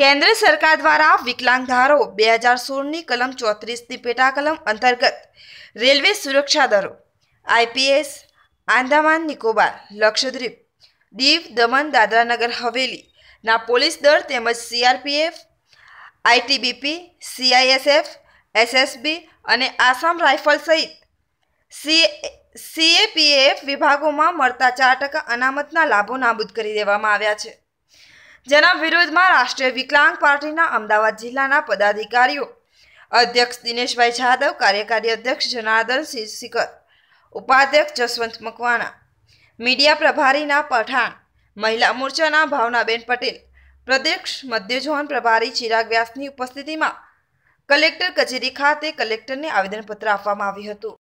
કેન્દ્ર સરકાર દ્વારા વિકલાંગધારો બે હજાર સોળની કલમ ચોત્રીસની પેટા કલમ અંતર્ગત રેલવે સુરક્ષા દળો આઈપીએસ આંદામાન નિકોબાર લક્ષદ્વીપ દીવ દમણ દાદરાનગર હવેલીના પોલીસ દળ તેમજ સીઆરપીએફ આઈટીબીપી સીઆઈએસએફ એસએસબી અને આસામ રાઇફલ સહિત સી સીએપીએફ વિભાગોમાં મળતા ચાર ટકા અનામતના લાભો નાબૂદ કરી દેવામાં આવ્યા છે જેના વિરોધમાં રાષ્ટ્રીય વિકલાંગ પાર્ટીના અમદાવાદ જિલ્લાના પદાધિકારીઓ અધ્યક્ષ દિનેશભાઈ જાદવ કાર્યકારી અધ્યક્ષ જનાર્દન સિકર ઉપાધ્યક્ષ જસવંત મકવાણા મીડિયા પ્રભારીના પઠાણ મહિલા મોરચાના ભાવનાબેન પટેલ પ્રદેશ મધ્ય પ્રભારી ચિરાગ વ્યાસની ઉપસ્થિતિમાં કલેક્ટર કચેરી ખાતે કલેક્ટરને આવેદનપત્ર આપવામાં આવ્યું હતું